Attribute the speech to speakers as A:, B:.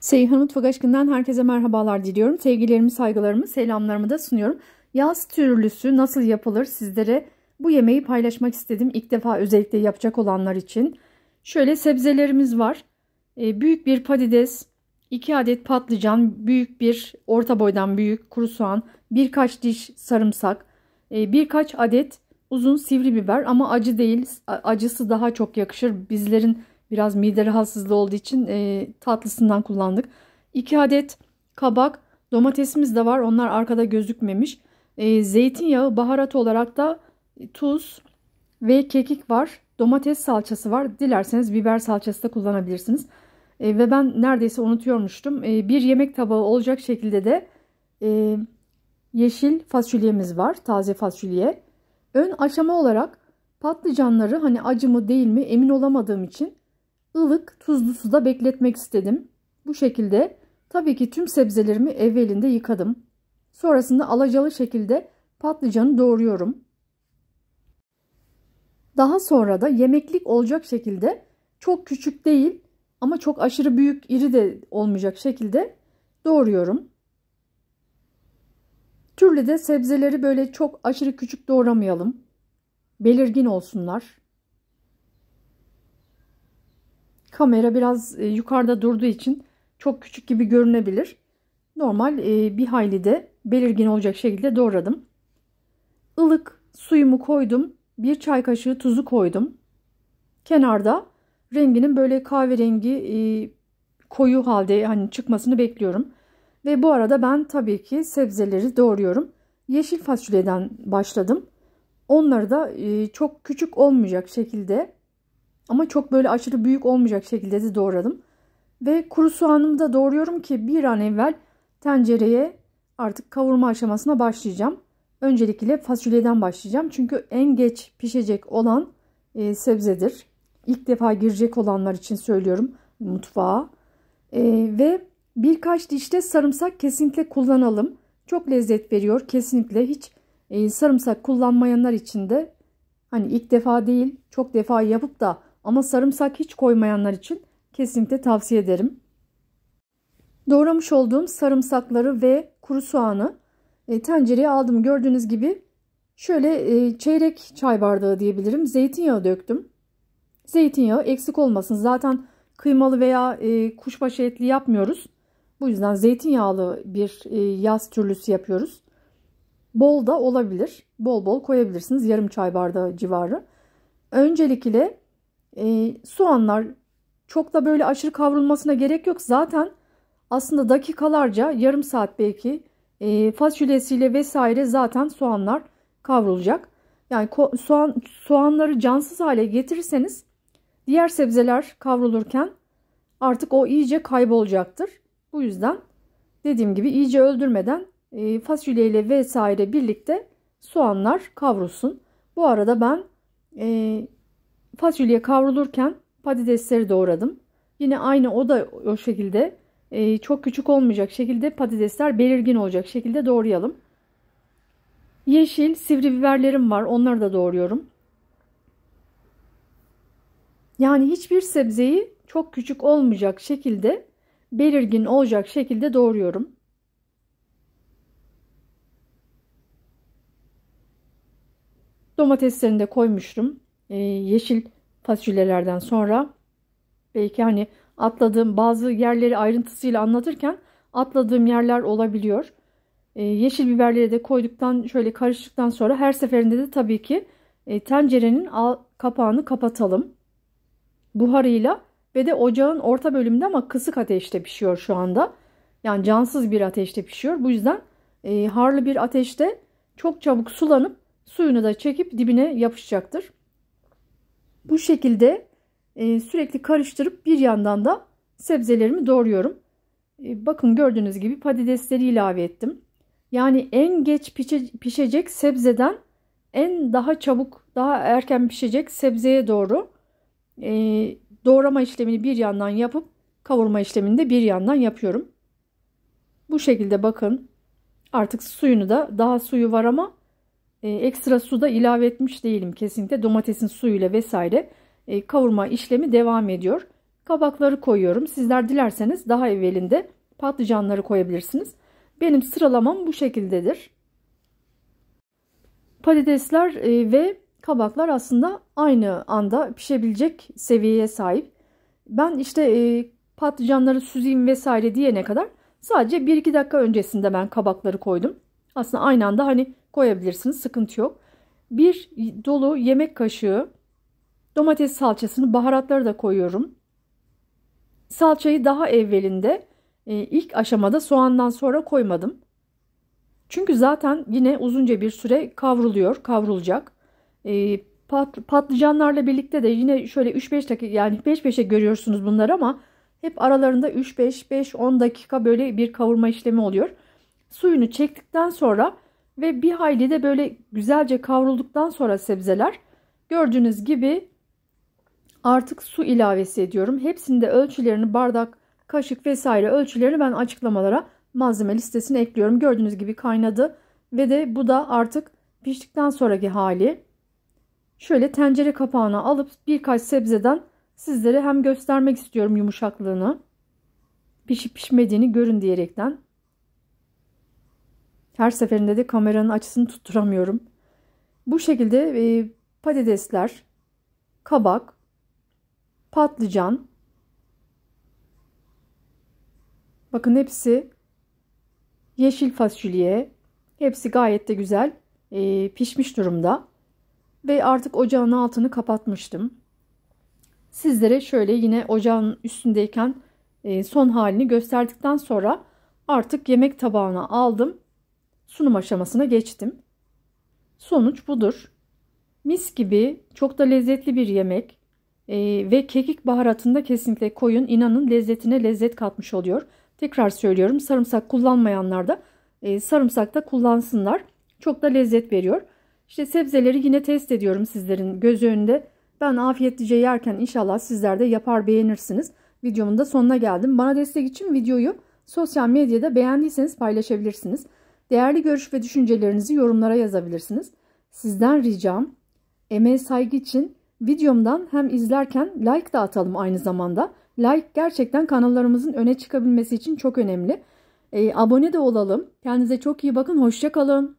A: Seyhan Mutfak Aşkı'ndan herkese merhabalar diliyorum. Sevgilerimi, saygılarımı, selamlarımı da sunuyorum. Yaz türlüsü nasıl yapılır sizlere bu yemeği paylaşmak istedim. İlk defa özellikle yapacak olanlar için. Şöyle sebzelerimiz var. E, büyük bir patates, 2 adet patlıcan, büyük bir orta boydan büyük kuru soğan, birkaç diş sarımsak, e, birkaç adet uzun sivri biber ama acı değil. Acısı daha çok yakışır. Bizlerin Biraz mide rahatsızlığı olduğu için e, tatlısından kullandık. 2 adet kabak domatesimiz de var. Onlar arkada gözükmemiş. E, zeytinyağı baharat olarak da tuz ve kekik var. Domates salçası var. Dilerseniz biber salçası da kullanabilirsiniz. E, ve ben neredeyse unutuyormuştum. E, bir yemek tabağı olacak şekilde de e, yeşil fasulyemiz var. Taze fasulye. Ön aşama olarak patlıcanları hani acı mı değil mi emin olamadığım için ılık tuzlu suda bekletmek istedim. Bu şekilde tabii ki tüm sebzelerimi evvelinde yıkadım. Sonrasında alacalı şekilde patlıcanı doğruyorum. Daha sonra da yemeklik olacak şekilde çok küçük değil ama çok aşırı büyük iri de olmayacak şekilde doğruyorum. Türlü de sebzeleri böyle çok aşırı küçük doğramayalım. Belirgin olsunlar kamera biraz e, yukarıda durduğu için çok küçük gibi görünebilir. Normal e, bir hayli de belirgin olacak şekilde doğradım. Ilık suyumu koydum. Bir çay kaşığı tuzu koydum. Kenarda renginin böyle kahverengi e, koyu halde hani çıkmasını bekliyorum. Ve bu arada ben tabii ki sebzeleri doğruyorum. Yeşil fasulyeden başladım. Onları da çok küçük olmayacak şekilde ama çok böyle aşırı büyük olmayacak şekilde de doğradım. Ve kuru soğanımı da doğruyorum ki bir an evvel tencereye artık kavurma aşamasına başlayacağım. Öncelikle fasulyeden başlayacağım. Çünkü en geç pişecek olan e, sebzedir. İlk defa girecek olanlar için söylüyorum mutfağa. E, ve birkaç dişte sarımsak kesinlikle kullanalım. Çok lezzet veriyor kesinlikle. Hiç e, sarımsak kullanmayanlar için de hani ilk defa değil çok defa yapıp da ama sarımsak hiç koymayanlar için kesinlikle tavsiye ederim. Doğramış olduğum sarımsakları ve kuru soğanı e, tencereye aldım. Gördüğünüz gibi şöyle e, çeyrek çay bardağı diyebilirim. Zeytinyağı döktüm. Zeytinyağı eksik olmasın. Zaten kıymalı veya e, kuşbaşı etli yapmıyoruz. Bu yüzden zeytinyağlı bir e, yaz türlüsü yapıyoruz. Bol da olabilir. Bol bol koyabilirsiniz. Yarım çay bardağı civarı. Öncelikle e, soğanlar çok da böyle aşırı kavrulmasına gerek yok. Zaten aslında dakikalarca yarım saat belki e, fasulyesiyle vesaire zaten soğanlar kavrulacak. Yani soğan soğanları cansız hale getirirseniz diğer sebzeler kavrulurken artık o iyice kaybolacaktır. Bu yüzden dediğim gibi iyice öldürmeden e, fasulyeyle vesaire birlikte soğanlar kavrulsun. Bu arada ben e, fasulye kavrulurken patatesleri doğradım. Yine aynı o da o şekilde e, çok küçük olmayacak şekilde patatesler belirgin olacak şekilde doğrayalım. Yeşil sivri biberlerim var. Onları da doğruyorum. Yani hiçbir sebzeyi çok küçük olmayacak şekilde belirgin olacak şekilde doğruyorum. Domateslerini de koymuştum. E, yeşil fasulyelerden sonra belki hani atladığım bazı yerleri ayrıntısıyla anlatırken atladığım yerler olabiliyor. E, yeşil biberleri de koyduktan şöyle karıştıktan sonra her seferinde de tabii ki e, tencerenin kapağını kapatalım. Buharıyla ve de ocağın orta bölümünde ama kısık ateşte pişiyor şu anda. Yani cansız bir ateşte pişiyor. Bu yüzden harlı bir ateşte çok çabuk sulanıp suyunu da çekip dibine yapışacaktır. Bu şekilde e, sürekli karıştırıp bir yandan da sebzelerimi doğruyorum. E, bakın gördüğünüz gibi patatesleri ilave ettim. Yani en geç pişe, pişecek sebzeden en daha çabuk, daha erken pişecek sebzeye doğru e, doğrama işlemini bir yandan yapıp kavurma işlemini de bir yandan yapıyorum. Bu şekilde bakın artık suyunu da daha suyu var ama e, ekstra su da ilave etmiş değilim kesinlikle. Domatesin suyuyla vesaire e, kavurma işlemi devam ediyor. Kabakları koyuyorum. Sizler dilerseniz daha evvelinde patlıcanları koyabilirsiniz. Benim sıralamam bu şekildedir. Patatesler e, ve kabaklar aslında aynı anda pişebilecek seviyeye sahip. Ben işte e, patlıcanları süzeyim vesaire diyene kadar sadece 1-2 dakika öncesinde ben kabakları koydum. Aslında aynı anda hani koyabilirsiniz. Sıkıntı yok. Bir dolu yemek kaşığı domates salçasını, baharatları da koyuyorum. Salçayı daha evvelinde e, ilk aşamada soğandan sonra koymadım. Çünkü zaten yine uzunca bir süre kavruluyor, kavrulacak. E, pat, patlıcanlarla birlikte de yine şöyle 3-5 dakika yani 5 5'e görüyorsunuz bunlar ama hep aralarında 3-5, 5-10 dakika böyle bir kavurma işlemi oluyor. Suyunu çektikten sonra ve bir hayli de böyle güzelce kavrulduktan sonra sebzeler gördüğünüz gibi artık su ilavesi ediyorum. Hepsinde ölçülerini bardak, kaşık vesaire ölçülerini ben açıklamalara malzeme listesine ekliyorum. Gördüğünüz gibi kaynadı ve de bu da artık piştikten sonraki hali. Şöyle tencere kapağına alıp birkaç sebzeden sizlere hem göstermek istiyorum yumuşaklığını pişip pişmediğini görün diyerekten her seferinde de kameranın açısını tutturamıyorum. Bu şekilde e, patatesler, kabak, patlıcan. Bakın hepsi yeşil fasulye. Hepsi gayet de güzel e, pişmiş durumda. Ve artık ocağın altını kapatmıştım. Sizlere şöyle yine ocağın üstündeyken e, son halini gösterdikten sonra artık yemek tabağına aldım sunum aşamasına geçtim. Sonuç budur. Mis gibi çok da lezzetli bir yemek ee, ve kekik baharatında kesinlikle koyun inanın lezzetine lezzet katmış oluyor. Tekrar söylüyorum sarımsak kullanmayanlar da e, sarımsak da kullansınlar. Çok da lezzet veriyor. İşte sebzeleri yine test ediyorum sizlerin göz önünde. Ben afiyetlice yerken inşallah sizler de yapar beğenirsiniz. Videomun da sonuna geldim. Bana destek için videoyu sosyal medyada beğendiyseniz paylaşabilirsiniz. Değerli görüş ve düşüncelerinizi yorumlara yazabilirsiniz. Sizden ricam emeğe saygı için videomdan hem izlerken like da atalım aynı zamanda. Like gerçekten kanallarımızın öne çıkabilmesi için çok önemli. E, abone de olalım. Kendinize çok iyi bakın. Hoşçakalın.